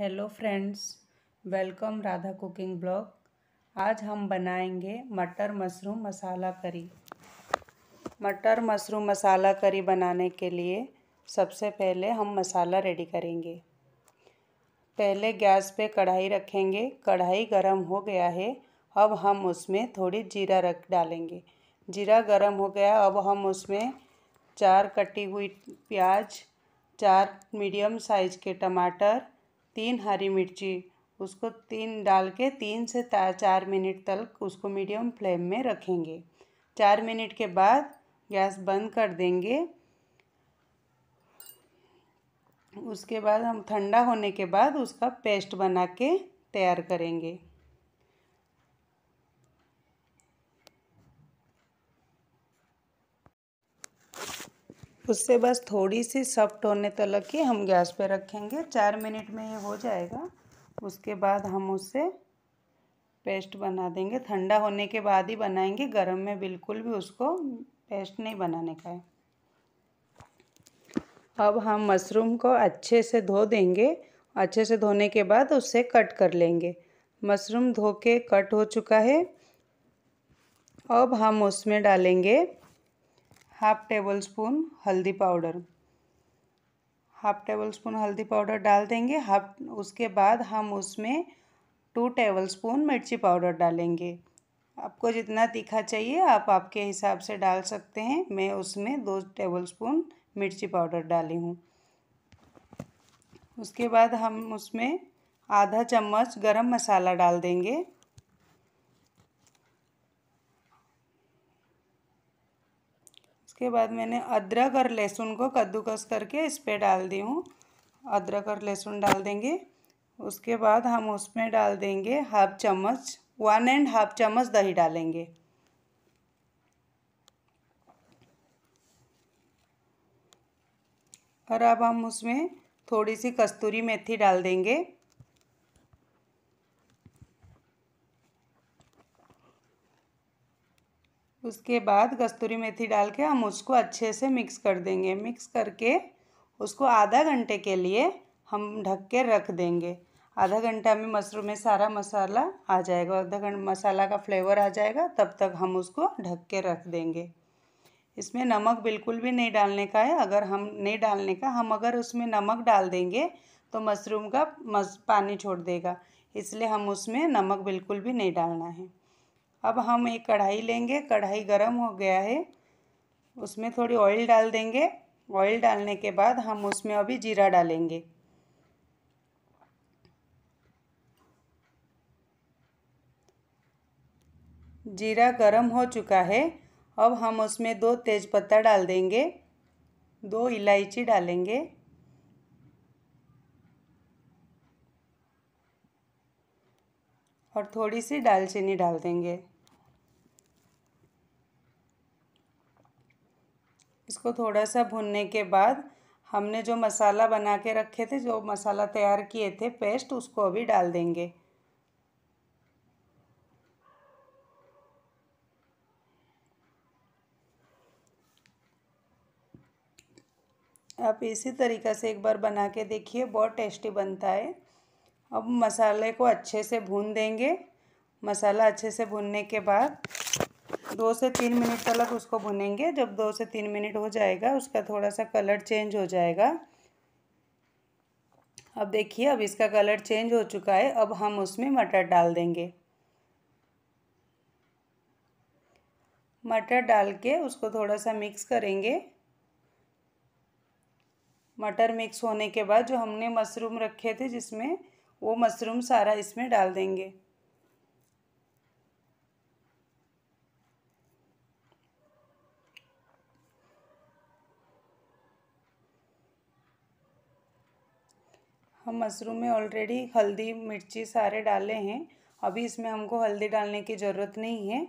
hello friends welcome Radha cooking blog आज हम बनाएंगे मटर मशरूम मसाला करी मटर मशरूम मसाला करी बनाने के लिए सबसे पहले हम मसाला रेडी करेंगे पहले गैस पे कढ़ाई रखेंगे कढ़ाई गरम हो गया है अब हम उसमें थोड़ी जीरा रख डालेंगे जीरा गरम हो गया अब हम उसमें चार कटी हुई प्याज चार मीडियम साइज के टमाटर तीन हरी मिर्ची उसको तीन डाल के तीन से चार मिनट तक उसको मीडियम फ्लेम में रखेंगे चार मिनट के बाद गैस बंद कर देंगे उसके बाद हम ठंडा होने के बाद उसका पेस्ट बना के तैयार करेंगे उससे बस थोड़ी सी सॉफ्ट होने तक ही हम गैस पे रखेंगे चार मिनट में ये हो जाएगा उसके बाद हम उसे पेस्ट बना देंगे ठंडा होने के बाद ही बनाएंगे गर्म में बिल्कुल भी उसको पेस्ट नहीं बनाने का है अब हम मशरूम को अच्छे से धो देंगे अच्छे से धोने के बाद उसे कट कर लेंगे मशरूम धो के कट हो चुका है अब हम उसमें डालेंगे हाफ टेबल स्पून हल्दी पाउडर हाफ टेबल स्पून हल्दी पाउडर डाल देंगे हाफ उसके बाद हम उसमें टू टेबल स्पून मिर्ची पाउडर डालेंगे आपको जितना तीखा चाहिए आप आपके हिसाब से डाल सकते हैं मैं उसमें दो टेबल स्पून मिर्ची पाउडर डाली हूँ उसके बाद हम उसमें आधा चम्मच गरम मसाला डाल देंगे उसके बाद मैंने अदरक और लहसुन को कद्दूकस करके इस पर डाल दी हूँ अदरक और लहसुन डाल देंगे उसके बाद हम उसमें डाल देंगे हाफ चम्मच वन एंड हाफ चम्मच दही डालेंगे और अब हम उसमें थोड़ी सी कस्तूरी मेथी डाल देंगे उसके बाद कस्तूरी मेथी डाल के हम उसको अच्छे से मिक्स कर देंगे मिक्स करके उसको आधा घंटे के लिए हम ढक के रख देंगे आधा घंटा में मशरूम में सारा मसाला आ जाएगा आधा घंटा मसाला का फ्लेवर आ जाएगा तब तक हम उसको ढक के रख देंगे इसमें नमक बिल्कुल भी नहीं डालने का है अगर हम नहीं डालने का हम अगर उसमें नमक डाल देंगे तो मशरूम का मस, पानी छोड़ देगा इसलिए हम उसमें नमक बिल्कुल भी नहीं डालना है अब हम एक कढ़ाई लेंगे कढ़ाई गर्म हो गया है उसमें थोड़ी ऑयल डाल देंगे ऑयल डालने के बाद हम उसमें अभी जीरा डालेंगे जीरा गरम हो चुका है अब हम उसमें दो तेज़पत्ता डाल देंगे दो इलायची डालेंगे और थोड़ी सी दालचीनी डाल देंगे इसको थोड़ा सा भुनने के बाद हमने जो मसाला बना के रखे थे जो मसाला तैयार किए थे पेस्ट उसको अभी डाल देंगे आप इसी तरीक़ा से एक बार बना के देखिए बहुत टेस्टी बनता है अब मसाले को अच्छे से भून देंगे मसाला अच्छे से भूनने के बाद दो से तीन मिनट तक उसको भुनेंगे जब दो से तीन मिनट हो जाएगा उसका थोड़ा सा कलर चेंज हो जाएगा अब देखिए अब इसका कलर चेंज हो चुका है अब हम उसमें मटर डाल देंगे मटर डाल के उसको थोड़ा सा मिक्स करेंगे मटर मिक्स होने के बाद जो हमने मशरूम रखे थे जिसमें वो मशरूम सारा इसमें डाल देंगे हम मशरूम में ऑलरेडी हल्दी मिर्ची सारे डाले हैं अभी इसमें हमको हल्दी डालने की ज़रूरत नहीं है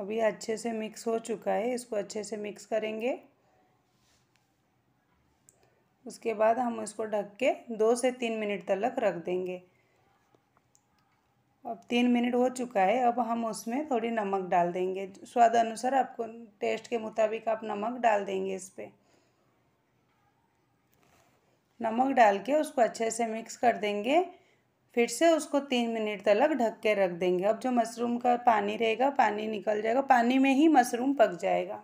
अभी अच्छे से मिक्स हो चुका है इसको अच्छे से मिक्स करेंगे उसके बाद हम इसको ढक के दो से तीन मिनट तक रख देंगे अब तीन मिनट हो चुका है अब हम उसमें थोड़ी नमक डाल देंगे स्वाद अनुसार आपको टेस्ट के मुताबिक आप नमक डाल देंगे इस पर नमक डाल के उसको अच्छे से मिक्स कर देंगे फिर से उसको तीन मिनट तक ढक के रख देंगे अब जो मशरूम का पानी रहेगा पानी निकल जाएगा पानी में ही मशरूम पक जाएगा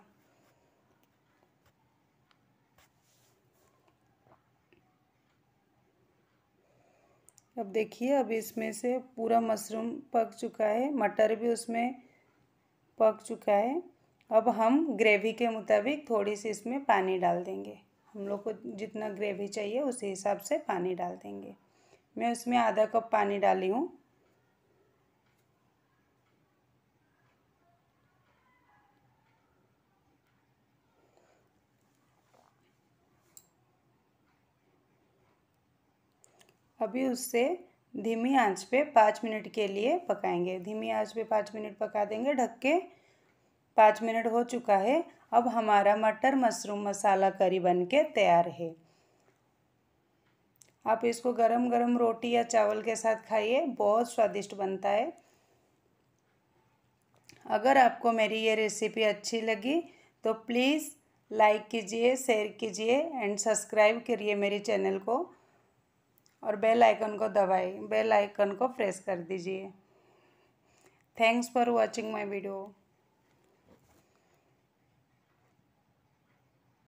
अब देखिए अब इसमें से पूरा मशरूम पक चुका है मटर भी उसमें पक चुका है अब हम ग्रेवी के मुताबिक थोड़ी सी इसमें पानी डाल देंगे हम लोग को जितना ग्रेवी चाहिए उसी हिसाब से पानी डाल देंगे मैं उसमें आधा कप पानी डाली हूँ अभी उससे धीमी आंच पे पाँच मिनट के लिए पकाएंगे धीमी आंच पे पाँच मिनट पका देंगे ढक के पाँच मिनट हो चुका है अब हमारा मटर मशरूम मसाला करी बन के तैयार है आप इसको गरम गरम रोटी या चावल के साथ खाइए बहुत स्वादिष्ट बनता है अगर आपको मेरी ये रेसिपी अच्छी लगी तो प्लीज़ लाइक कीजिए शेयर कीजिए एंड सब्सक्राइब करिए मेरे चैनल को और बेल आइकन को दबाएं बेल आइकन को प्रेस कर दीजिए thanks for watching my video